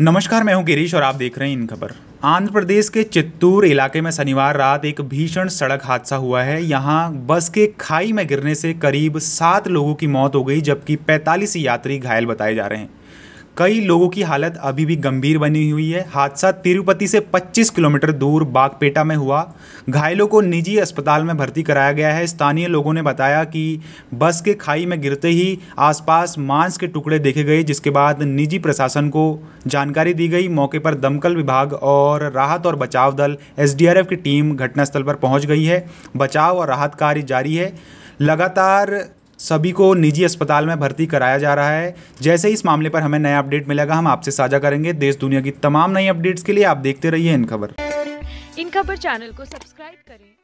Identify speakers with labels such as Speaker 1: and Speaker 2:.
Speaker 1: नमस्कार मैं हूं गिरीश और आप देख रहे हैं इन खबर आंध्र प्रदेश के चित्तूर इलाके में शनिवार रात एक भीषण सड़क हादसा हुआ है यहां बस के खाई में गिरने से करीब सात लोगों की मौत हो गई जबकि 45 यात्री घायल बताए जा रहे हैं कई लोगों की हालत अभी भी गंभीर बनी हुई है हादसा तिरुपति से 25 किलोमीटर दूर बागपेटा में हुआ घायलों को निजी अस्पताल में भर्ती कराया गया है स्थानीय लोगों ने बताया कि बस के खाई में गिरते ही आसपास मांस के टुकड़े देखे गए जिसके बाद निजी प्रशासन को जानकारी दी गई मौके पर दमकल विभाग और राहत और बचाव दल एस की टीम घटनास्थल पर पहुँच गई है बचाव और राहत कार्य जारी है लगातार सभी को निजी अस्पताल में भर्ती कराया जा रहा है जैसे ही इस मामले पर हमें नया अपडेट मिलेगा हम आपसे साझा करेंगे देश दुनिया की तमाम नई अपडेट्स के लिए आप देखते रहिए इन खबर
Speaker 2: इन खबर चैनल को सब्सक्राइब करें